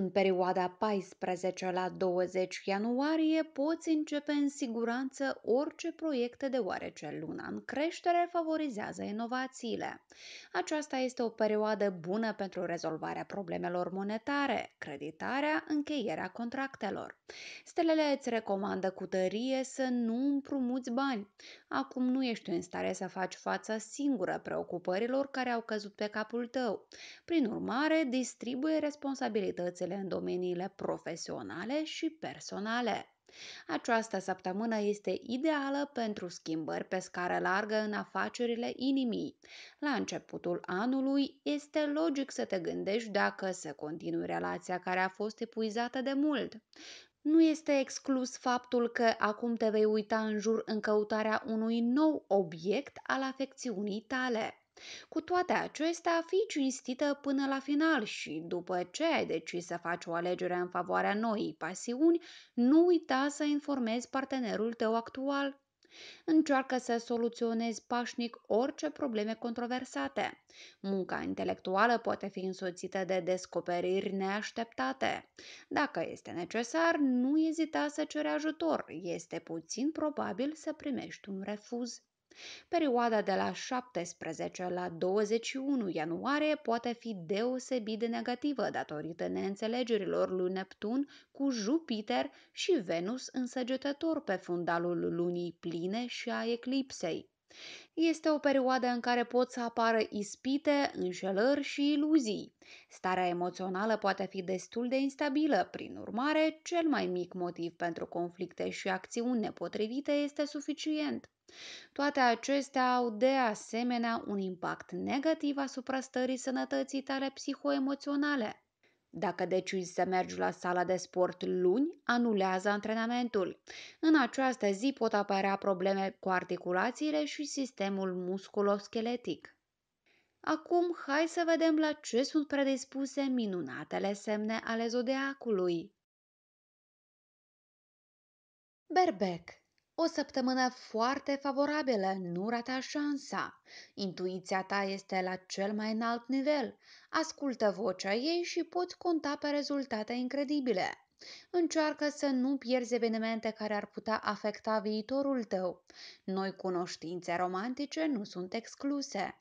În perioada 14 la 20 ianuarie poți începe în siguranță orice proiecte deoarece luna în creștere favorizează inovațiile. Aceasta este o perioadă bună pentru rezolvarea problemelor monetare, creditarea, încheierea contractelor. Stelele îți recomandă cu tărie să nu împrumuți bani. Acum nu ești în stare să faci față singură preocupărilor care au căzut pe capul tău. Prin urmare, distribuie responsabilitățile proiectele în domeniile profesionale și personale. Această săptămână este ideală pentru schimbări pe scară largă în afacerile inimii. La începutul anului este logic să te gândești dacă să continui relația care a fost epuizată de mult. Nu este exclus faptul că acum te vei uita în jur în căutarea unui nou obiect al afecțiunii tale. Cu toate acestea, fii cinstită până la final și, după ce ai decis să faci o alegere în favoarea noii pasiuni, nu uita să informezi partenerul tău actual Încearcă să soluționezi pașnic orice probleme controversate. Munca intelectuală poate fi însoțită de descoperiri neașteptate. Dacă este necesar, nu ezita să ceri ajutor. Este puțin probabil să primești un refuz. Perioada de la 17 la 21 ianuarie poate fi deosebit de negativă datorită neînțelegerilor lui Neptun cu Jupiter și Venus însăgetător pe fundalul lunii pline și a eclipsei. Este o perioadă în care pot să apară ispite, înșelări și iluzii. Starea emoțională poate fi destul de instabilă, prin urmare, cel mai mic motiv pentru conflicte și acțiuni nepotrivite este suficient. Toate acestea au de asemenea un impact negativ asupra stării sănătății tale psihoemoționale. Dacă decizi să mergi la sala de sport luni, anulează antrenamentul. În această zi pot apărea probleme cu articulațiile și sistemul musculoscheletic. Acum, hai să vedem la ce sunt predispuse minunatele semne ale zodiacului. Berbec o săptămână foarte favorabilă, nu rata șansa. Intuiția ta este la cel mai înalt nivel. Ascultă vocea ei și poți conta pe rezultate incredibile. Încearcă să nu pierzi evenimente care ar putea afecta viitorul tău. Noi cunoștințe romantice nu sunt excluse.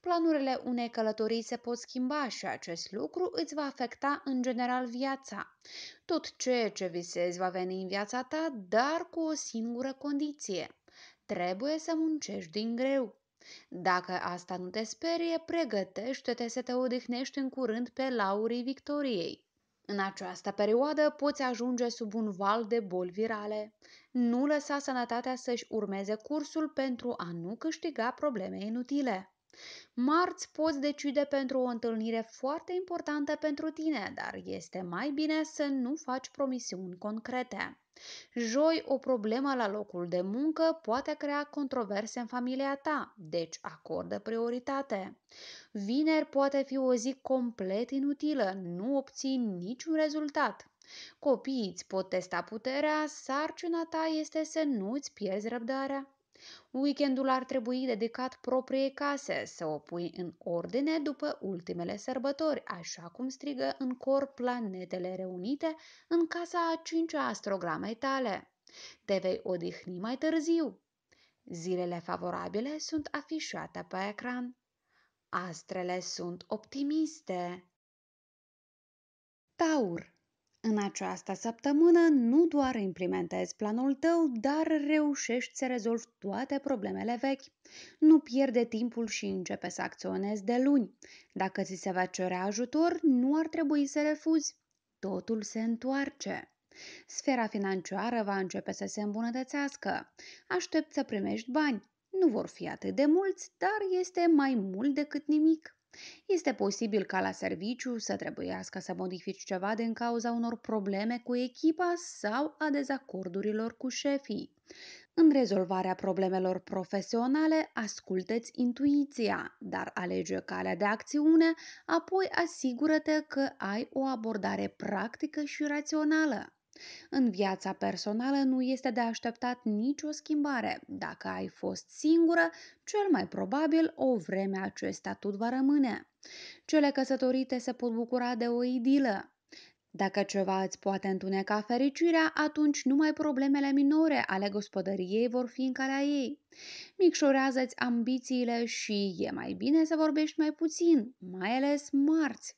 Planurile unei călătorii se pot schimba și acest lucru îți va afecta în general viața. Tot ceea ce visezi va veni în viața ta, dar cu o singură condiție. Trebuie să muncești din greu. Dacă asta nu te sperie, pregătește-te să te odihnești în curând pe laurii victoriei. În această perioadă poți ajunge sub un val de boli virale. Nu lăsa sănătatea să-și urmeze cursul pentru a nu câștiga probleme inutile. Marți poți decide pentru o întâlnire foarte importantă pentru tine, dar este mai bine să nu faci promisiuni concrete. Joi, o problemă la locul de muncă poate crea controverse în familia ta, deci acordă prioritate. Vineri poate fi o zi complet inutilă, nu obții niciun rezultat. Copiii îți pot testa puterea, sarcina ta este să nu-ți pierzi răbdarea. Weekendul ar trebui dedicat propriei case, să o pui în ordine după ultimele sărbători, așa cum strigă în cor planetele reunite în casa a cincea astrogramei tale. Te vei odihni mai târziu. Zilele favorabile sunt afișate pe ecran. Astrele sunt optimiste. Taur în această săptămână nu doar implementezi planul tău, dar reușești să rezolvi toate problemele vechi. Nu pierde timpul și începe să acționezi de luni. Dacă ți se va cere ajutor, nu ar trebui să refuzi. Totul se întoarce. Sfera financiară va începe să se îmbunătățească. Aștept să primești bani. Nu vor fi atât de mulți, dar este mai mult decât nimic. Este posibil ca la serviciu să trebuiască să modifici ceva din cauza unor probleme cu echipa sau a dezacordurilor cu șefii. În rezolvarea problemelor profesionale, ascultă-ți intuiția, dar alege calea de acțiune, apoi asigură-te că ai o abordare practică și rațională. În viața personală nu este de așteptat nicio schimbare. Dacă ai fost singură, cel mai probabil o vreme acest statut va rămâne. Cele căsătorite se pot bucura de o idilă. Dacă ceva îți poate întuneca fericirea, atunci numai problemele minore ale gospodăriei vor fi în calea ei. Micșorează-ți ambițiile și e mai bine să vorbești mai puțin, mai ales marți.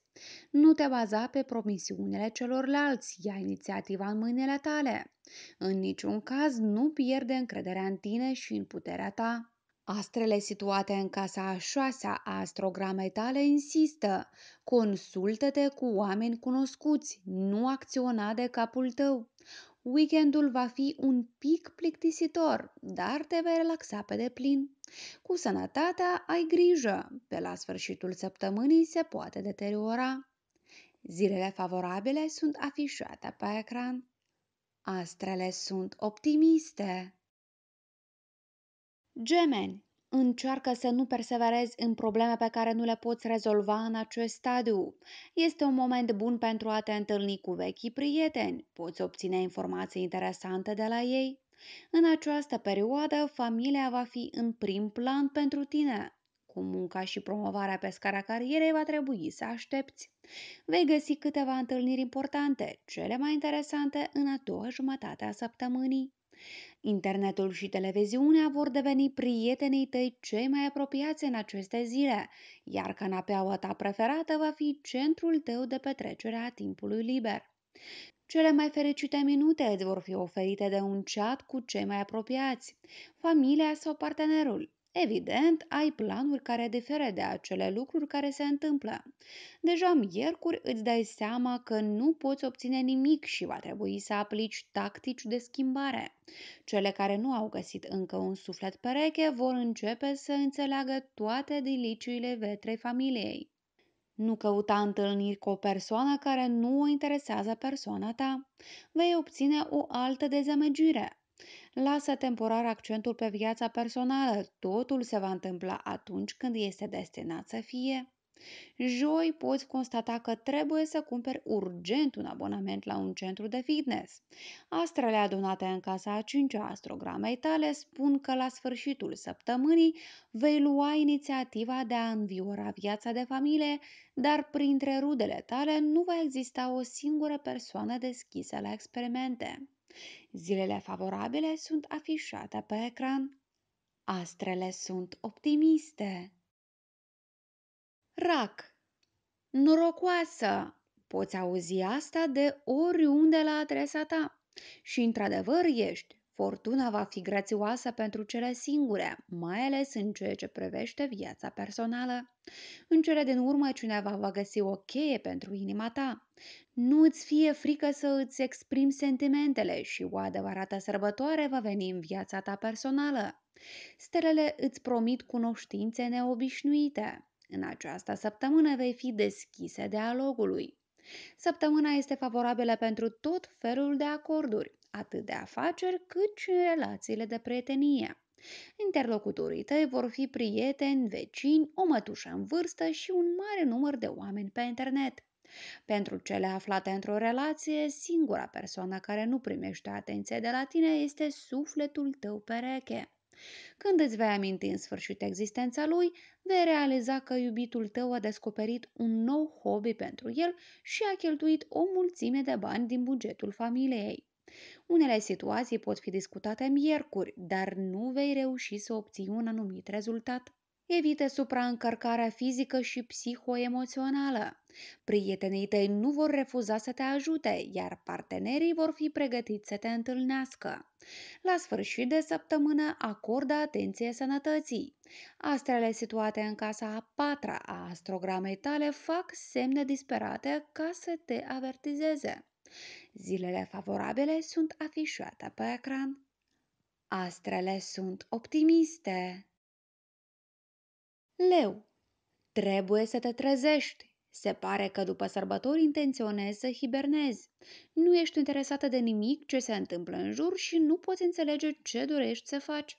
Nu te baza pe promisiunile celorlalți, ia inițiativa în mâinile tale. În niciun caz nu pierde încrederea în tine și în puterea ta. Astrele situate în casa a șasea a astrogramei tale insistă. Consultă-te cu oameni cunoscuți, nu acționa de capul tău. Weekendul va fi un pic plictisitor, dar te vei relaxa pe deplin. Cu sănătatea ai grijă, pe la sfârșitul săptămânii se poate deteriora. Zilele favorabile sunt afișate pe ecran. Astrele sunt optimiste. Gemeni, încearcă să nu perseverezi în probleme pe care nu le poți rezolva în acest stadiu. Este un moment bun pentru a te întâlni cu vechii prieteni, poți obține informații interesante de la ei. În această perioadă, familia va fi în prim plan pentru tine. Cu munca și promovarea pe scara carierei va trebui să aștepți. Vei găsi câteva întâlniri importante, cele mai interesante în a doua jumătate a săptămânii. Internetul și televiziunea vor deveni prietenii tăi cei mai apropiați în aceste zile, iar canapeaua ta preferată va fi centrul tău de petrecere a timpului liber. Cele mai fericite minute îți vor fi oferite de un chat cu cei mai apropiați, familia sau partenerul. Evident, ai planuri care diferă de acele lucruri care se întâmplă. Deja miercuri îți dai seama că nu poți obține nimic și va trebui să aplici tactici de schimbare. Cele care nu au găsit încă un suflet pereche vor începe să înțeleagă toate diliciile vetrei familiei. Nu căuta întâlniri cu o persoană care nu o interesează persoana ta. Vei obține o altă dezamăgire lasă temporar accentul pe viața personală. Totul se va întâmpla atunci când este destinat să fie. Joi poți constata că trebuie să cumperi urgent un abonament la un centru de fitness. Astrele adunate în casa a 5 astrogramei tale spun că la sfârșitul săptămânii vei lua inițiativa de a înviora viața de familie, dar printre rudele tale nu va exista o singură persoană deschisă la experimente. Zilele favorabile sunt afișate pe ecran. Astrele sunt optimiste. Rac Norocoasă! Poți auzi asta de oriunde la adresa ta. Și într-adevăr ești Fortuna va fi grațioasă pentru cele singure, mai ales în ceea ce privește viața personală. În cele din urmă, cineva va găsi o cheie pentru inima ta. nu îți fie frică să îți exprimi sentimentele și o adevărată sărbătoare va veni în viața ta personală. Stelele îți promit cunoștințe neobișnuite. În această săptămână vei fi deschise dialogului. Săptămâna este favorabilă pentru tot felul de acorduri atât de afaceri cât și relațiile de prietenie. Interlocutorii tăi vor fi prieteni, vecini, o mătușă în vârstă și un mare număr de oameni pe internet. Pentru cele aflate într-o relație, singura persoană care nu primește atenție de la tine este sufletul tău pereche. Când îți vei aminti în sfârșit existența lui, vei realiza că iubitul tău a descoperit un nou hobby pentru el și a cheltuit o mulțime de bani din bugetul familiei. Unele situații pot fi discutate miercuri, dar nu vei reuși să obții un anumit rezultat. Evite supraîncărcarea fizică și psihoemoțională. Prietenii tăi nu vor refuza să te ajute, iar partenerii vor fi pregătiți să te întâlnească. La sfârșit de săptămână, acordă atenție sănătății. Astrele situate în casa a patra a astrogramei tale fac semne disperate ca să te avertizeze. Zilele favorabile sunt afișate pe ecran. Astrele sunt optimiste. Leu, trebuie să te trezești. Se pare că după sărbători intenționezi să hibernezi. Nu ești interesată de nimic ce se întâmplă în jur și nu poți înțelege ce dorești să faci.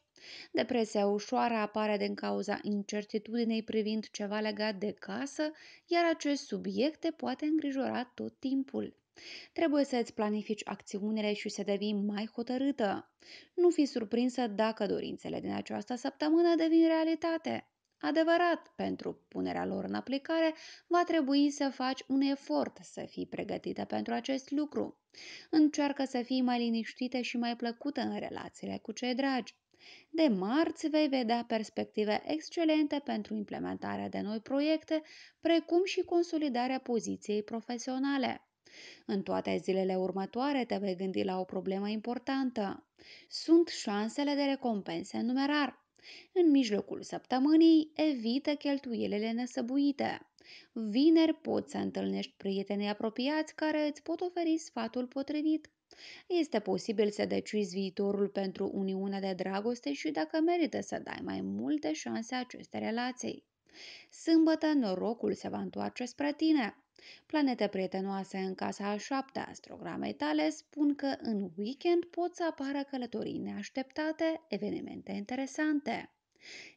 Depresia ușoară apare din cauza incertitudinei privind ceva legat de casă, iar acest subiect te poate îngrijora tot timpul. Trebuie să îți planifici acțiunile și să devii mai hotărâtă. Nu fi surprinsă dacă dorințele din această săptămână devin realitate. Adevărat, pentru punerea lor în aplicare, va trebui să faci un efort să fii pregătită pentru acest lucru. Încearcă să fii mai liniștită și mai plăcută în relațiile cu cei dragi. De marți vei vedea perspective excelente pentru implementarea de noi proiecte, precum și consolidarea poziției profesionale. În toate zilele următoare te vei gândi la o problemă importantă. Sunt șansele de recompense în numerar. În mijlocul săptămânii, evită cheltuielile nesăbuite. Vineri poți să întâlnești prietenii apropiați care îți pot oferi sfatul potrivit. Este posibil să decizi viitorul pentru uniunea de dragoste și dacă merită să dai mai multe șanse aceste relații. Sâmbătă norocul se va întoarce spre tine. Planete prietenoase în casa a șaptea astrogramei tale spun că în weekend pot să apară călătorii neașteptate, evenimente interesante.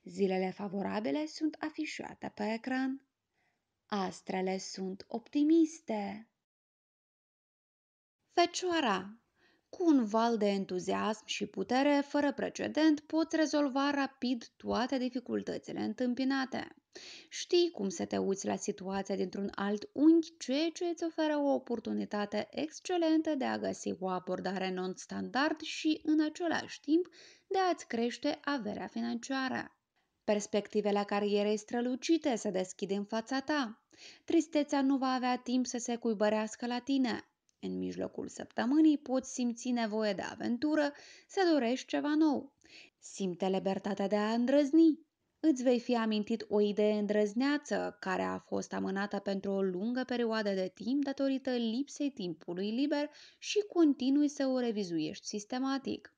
Zilele favorabile sunt afișate pe ecran. Astrele sunt optimiste. Fecioara cu un val de entuziasm și putere fără precedent, poți rezolva rapid toate dificultățile întâmpinate. Știi cum să te uiți la situația dintr-un alt unghi, ceea ce îți oferă o oportunitate excelentă de a găsi o abordare non-standard și, în același timp, de a-ți crește averea financiară. Perspectivele carierei strălucite se deschid în fața ta. Tristețea nu va avea timp să se cuibărească la tine. În mijlocul săptămânii poți simți nevoie de aventură, să dorești ceva nou. Simte libertatea de a îndrăzni. Îți vei fi amintit o idee îndrăzneață care a fost amânată pentru o lungă perioadă de timp datorită lipsei timpului liber și continui să o revizuiești sistematic.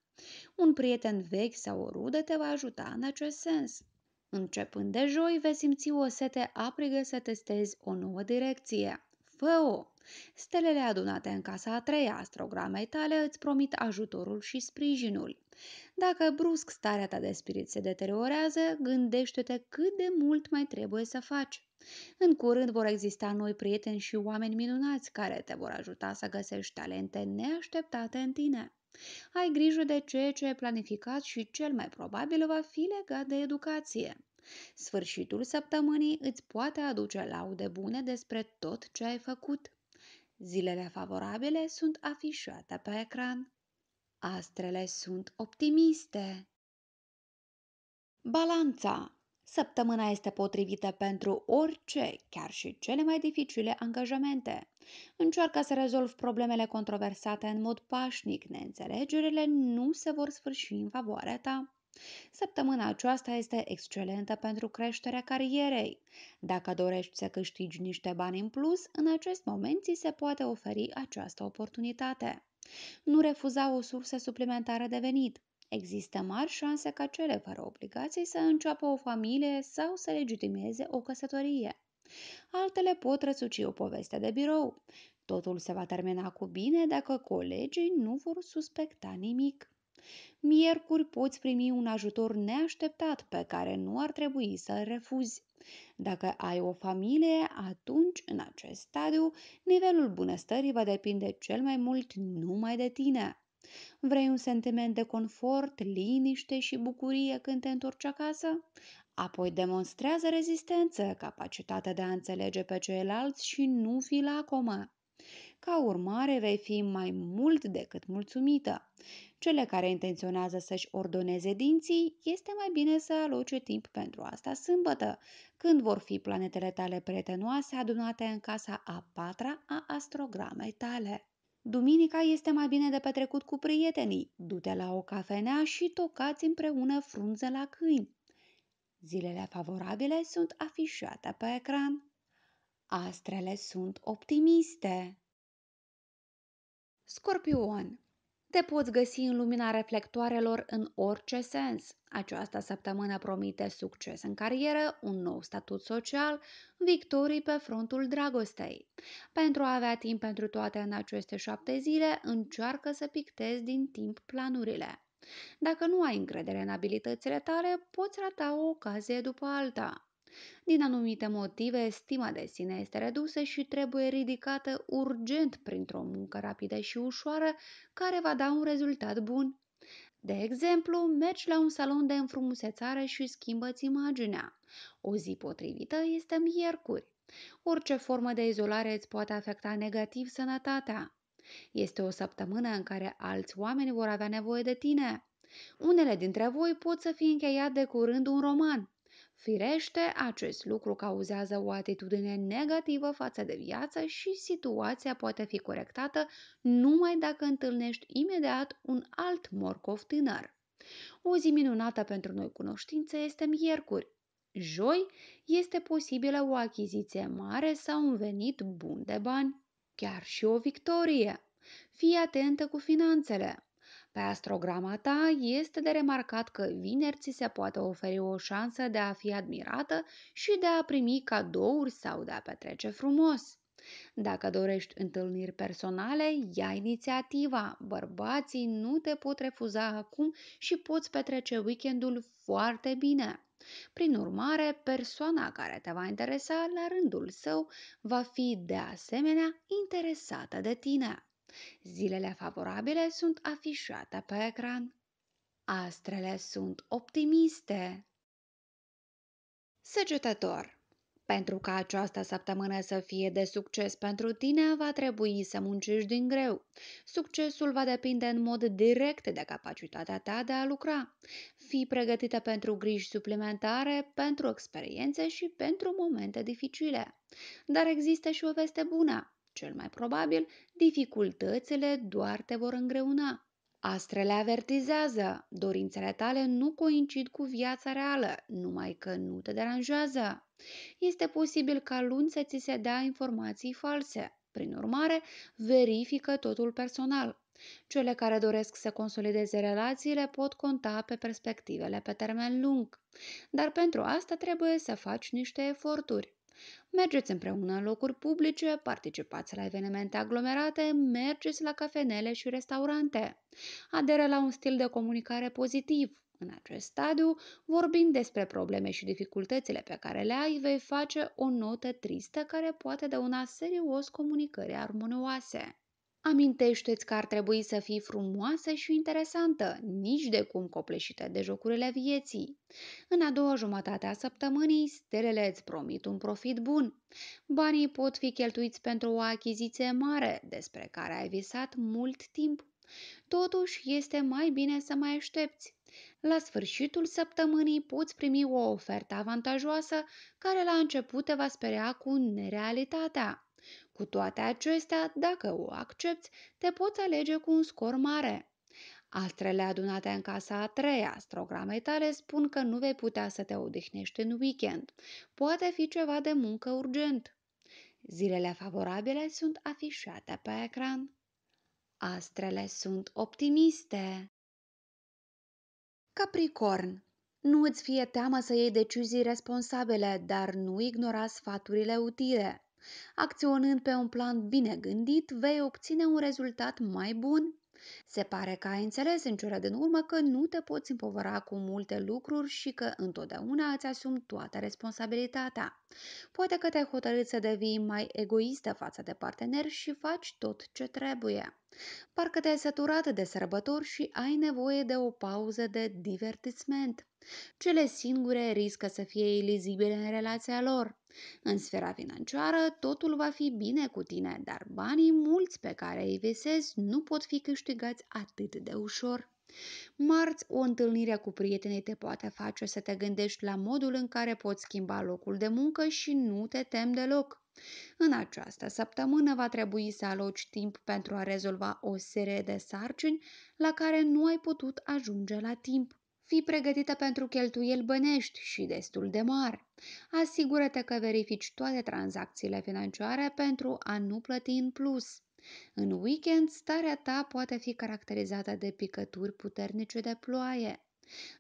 Un prieten vechi sau o rudă te va ajuta în acest sens. Începând de joi, vei simți o sete aprigă să testezi o nouă direcție. Fă-o! Stelele adunate în casa a treia astrogramei tale îți promit ajutorul și sprijinul. Dacă brusc starea ta de spirit se deteriorează, gândește-te cât de mult mai trebuie să faci. În curând vor exista noi prieteni și oameni minunați care te vor ajuta să găsești talente neașteptate în tine. Ai grijă de ceea ce ai planificat și cel mai probabil va fi legat de educație. Sfârșitul săptămânii îți poate aduce laude bune despre tot ce ai făcut. Zilele favorabile sunt afișate pe ecran. Astrele sunt optimiste. Balanța Săptămâna este potrivită pentru orice, chiar și cele mai dificile angajamente. Încearcă să rezolvi problemele controversate în mod pașnic, neînțelegerile nu se vor sfârși în favoarea ta. Săptămâna aceasta este excelentă pentru creșterea carierei. Dacă dorești să câștigi niște bani în plus, în acest moment ți se poate oferi această oportunitate. Nu refuza o sursă suplimentară de venit. Există mari șanse ca cele fără obligații să înceapă o familie sau să legitimeze o căsătorie. Altele pot răsuci o poveste de birou. Totul se va termina cu bine dacă colegii nu vor suspecta nimic. Miercuri poți primi un ajutor neașteptat pe care nu ar trebui să-l refuzi. Dacă ai o familie, atunci, în acest stadiu, nivelul bunăstării va depinde cel mai mult numai de tine. Vrei un sentiment de confort, liniște și bucurie când te întorci acasă? Apoi demonstrează rezistență, capacitatea de a înțelege pe ceilalți și nu fi lacomă. Ca urmare, vei fi mai mult decât mulțumită. Cele care intenționează să-și ordoneze dinții, este mai bine să aloce timp pentru asta sâmbătă, când vor fi planetele tale prietenoase adunate în casa a patra a astrogramei tale. Duminica este mai bine de petrecut cu prietenii. Du-te la o cafenea și tocați împreună frunze la câini. Zilele favorabile sunt afișate pe ecran. Astrele sunt optimiste. Scorpion te poți găsi în lumina reflectoarelor în orice sens. Această săptămână promite succes în carieră, un nou statut social, victorii pe frontul dragostei. Pentru a avea timp pentru toate în aceste șapte zile, încearcă să pictezi din timp planurile. Dacă nu ai încredere în abilitățile tale, poți rata o ocazie după alta. Din anumite motive, stima de sine este redusă și trebuie ridicată urgent printr-o muncă rapidă și ușoară care va da un rezultat bun. De exemplu, mergi la un salon de înfrumusețare și schimbă-ți imaginea. O zi potrivită este miercuri. Orice formă de izolare îți poate afecta negativ sănătatea. Este o săptămână în care alți oameni vor avea nevoie de tine. Unele dintre voi pot să fi încheiat de curând un roman, Firește, acest lucru cauzează o atitudine negativă față de viață și situația poate fi corectată numai dacă întâlnești imediat un alt morcov tânăr. O zi minunată pentru noi cunoștințe este miercuri. Joi este posibilă o achiziție mare sau un venit bun de bani, chiar și o victorie. Fii atentă cu finanțele. Pe astrograma ta este de remarcat că vineri ți se poate oferi o șansă de a fi admirată și de a primi cadouri sau de a petrece frumos. Dacă dorești întâlniri personale, ia inițiativa. Bărbații nu te pot refuza acum și poți petrece weekendul foarte bine. Prin urmare, persoana care te va interesa la rândul său va fi de asemenea interesată de tine. Zilele favorabile sunt afișate pe ecran. Astrele sunt optimiste. Săgetător pentru ca această săptămână să fie de succes pentru tine, va trebui să muncești din greu. Succesul va depinde în mod direct de capacitatea ta de a lucra. Fii pregătită pentru griji suplimentare, pentru experiențe și pentru momente dificile. Dar există și o veste bună. Cel mai probabil, dificultățile doar te vor îngreuna. Astrele avertizează, dorințele tale nu coincid cu viața reală, numai că nu te deranjează. Este posibil ca luni să ți se dea informații false. Prin urmare, verifică totul personal. Cele care doresc să consolideze relațiile pot conta pe perspectivele pe termen lung, dar pentru asta trebuie să faci niște eforturi. Mergeți împreună în locuri publice, participați la evenimente aglomerate, mergeți la cafenele și restaurante. Aderă la un stil de comunicare pozitiv. În acest stadiu, vorbind despre probleme și dificultățile pe care le ai, vei face o notă tristă care poate dăuna serios comunicării armonioase. Amintește-ți că ar trebui să fii frumoasă și interesantă, nici de cum copleșită de jocurile vieții. În a doua jumătate a săptămânii, stelele îți promit un profit bun. Banii pot fi cheltuiți pentru o achiziție mare, despre care ai visat mult timp. Totuși, este mai bine să mai aștepți. La sfârșitul săptămânii poți primi o ofertă avantajoasă care la început te va sperea cu nerealitatea. Cu toate acestea, dacă o accepti, te poți alege cu un scor mare. Astrele adunate în casa a treia, astrogramei tale spun că nu vei putea să te odihnești în weekend. Poate fi ceva de muncă urgent. Zilele favorabile sunt afișate pe ecran. Astrele sunt optimiste. Capricorn nu îți fie teamă să iei decizii responsabile, dar nu ignora sfaturile utile. Acționând pe un plan bine gândit, vei obține un rezultat mai bun. Se pare că ai înțeles în cele din urmă că nu te poți împovăra cu multe lucruri și că întotdeauna îți asumi toată responsabilitatea. Poate că te-ai hotărât să devii mai egoistă față de partener și faci tot ce trebuie. Parcă te-ai săturat de sărbători și ai nevoie de o pauză de divertisment. Cele singure riscă să fie ilizibile în relația lor. În sfera financiară, totul va fi bine cu tine, dar banii mulți pe care îi visezi nu pot fi câștigați atât de ușor. Marți, o întâlnire cu prietenii te poate face să te gândești la modul în care poți schimba locul de muncă și nu te tem deloc. În această săptămână va trebui să aloci timp pentru a rezolva o serie de sarcini la care nu ai putut ajunge la timp. Fii pregătită pentru cheltuieli bănești și destul de mari. Asigură-te că verifici toate tranzacțiile financiare pentru a nu plăti în plus. În weekend, starea ta poate fi caracterizată de picături puternice de ploaie.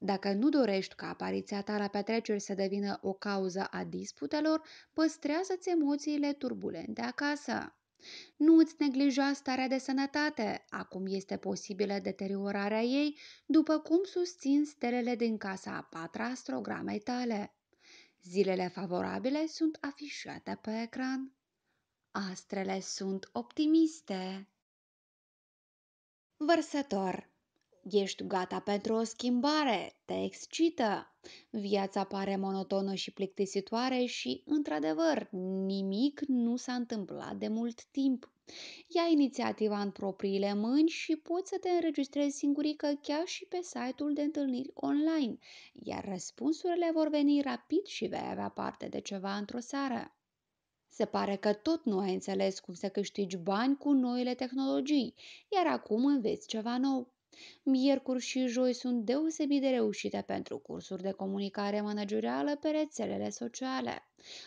Dacă nu dorești ca apariția ta la petreceri să devină o cauză a disputelor, păstrează-ți emoțiile turbulente acasă. Nu îți neglija starea de sănătate, acum este posibilă deteriorarea ei, după cum susțin stelele din casa a patra astrogramei tale. Zilele favorabile sunt afișate pe ecran. Astrele sunt optimiste. Vărsător Ești gata pentru o schimbare, te excită. Viața pare monotonă și plictisitoare și, într-adevăr, nimic nu s-a întâmplat de mult timp. Ia inițiativa în propriile mâini și poți să te înregistrezi singurică chiar și pe site-ul de întâlniri online, iar răspunsurile vor veni rapid și vei avea parte de ceva într-o seară. Se pare că tot nu ai înțeles cum să câștigi bani cu noile tehnologii, iar acum înveți ceva nou. Miercuri și joi sunt deosebit de reușite pentru cursuri de comunicare managerială pe rețelele sociale.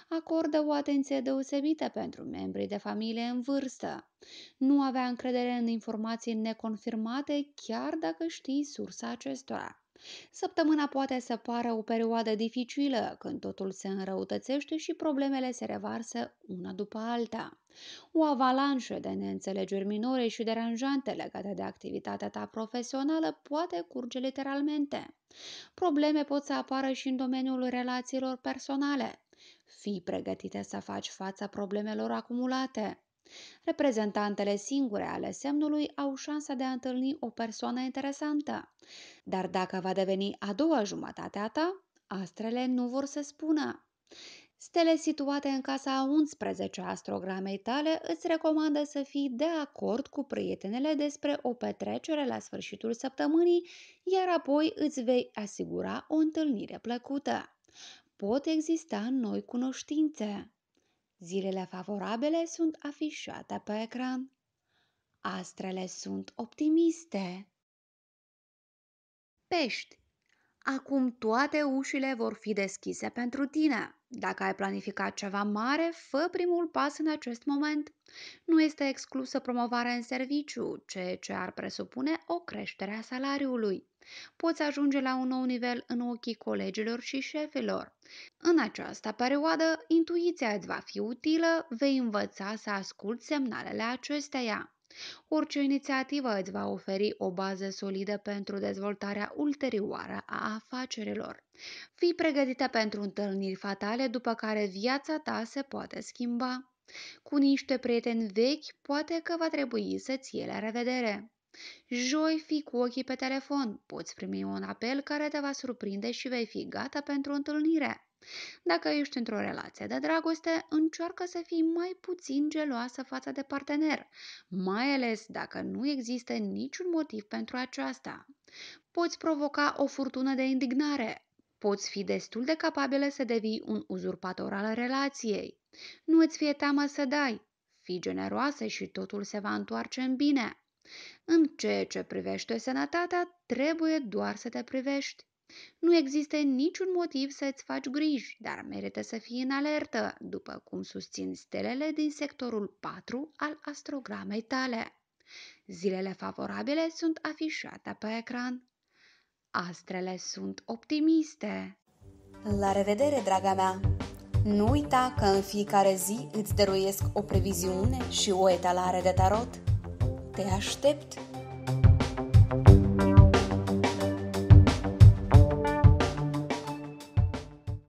Acordă o atenție deosebită pentru membrii de familie în vârstă. Nu avea încredere în informații neconfirmate chiar dacă știi sursa acestora. Săptămâna poate să pară o perioadă dificilă, când totul se înrăutățește și problemele se revarsă una după alta. O avalanșă de neînțelegeri minore și deranjante legate de activitatea ta profesională poate curge literalmente. Probleme pot să apară și în domeniul relațiilor personale. Fii pregătită să faci fața problemelor acumulate. Reprezentantele singure ale semnului au șansa de a întâlni o persoană interesantă. Dar dacă va deveni a doua jumătate a ta, astrele nu vor să spună. Stele situate în casa 11 astrogramei tale îți recomandă să fii de acord cu prietenele despre o petrecere la sfârșitul săptămânii, iar apoi îți vei asigura o întâlnire plăcută. Pot exista noi cunoștințe. Zilele favorabile sunt afișate pe ecran. Astrele sunt optimiste. Pești. Acum toate ușile vor fi deschise pentru tine. Dacă ai planificat ceva mare, fă primul pas în acest moment. Nu este exclusă promovarea în serviciu, ceea ce ar presupune o creștere a salariului. Poți ajunge la un nou nivel în ochii colegilor și șefilor. În această perioadă, intuiția îți va fi utilă, vei învăța să asculți semnalele acesteia. Orice inițiativă îți va oferi o bază solidă pentru dezvoltarea ulterioară a afacerilor. Fii pregătită pentru întâlniri fatale după care viața ta se poate schimba. Cu niște prieteni vechi, poate că va trebui să-ți iei la revedere. Joi fi cu ochii pe telefon, poți primi un apel care te va surprinde și vei fi gata pentru întâlnire. Dacă ești într-o relație de dragoste, încearcă să fii mai puțin geloasă față de partener, mai ales dacă nu există niciun motiv pentru aceasta. Poți provoca o furtună de indignare, poți fi destul de capabilă să devii un uzurpator al relației. Nu îți fie teamă să dai, fii generoasă și totul se va întoarce în bine. În ceea ce privește sănătatea, trebuie doar să te privești. Nu există niciun motiv să-ți faci griji, dar merită să fii în alertă, după cum susțin stelele din sectorul 4 al astrogramei tale. Zilele favorabile sunt afișate pe ecran. Astrele sunt optimiste. La revedere, draga mea! Nu uita că în fiecare zi îți dăruiesc o previziune și o etalare de tarot. der stirbt